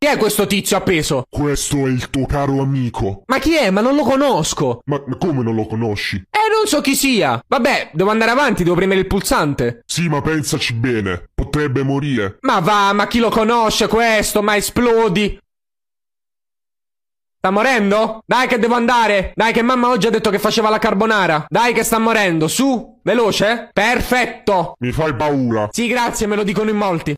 Chi è questo tizio appeso? Questo è il tuo caro amico. Ma chi è? Ma non lo conosco. Ma, ma, come non lo conosci? Eh, non so chi sia. Vabbè, devo andare avanti, devo premere il pulsante. Sì, ma pensaci bene. Potrebbe morire. Ma va, ma chi lo conosce questo? Ma esplodi. Sta morendo? Dai che devo andare. Dai che mamma oggi ha detto che faceva la carbonara. Dai che sta morendo. Su, veloce. Perfetto. Mi fai paura. Sì, grazie, me lo dicono in molti.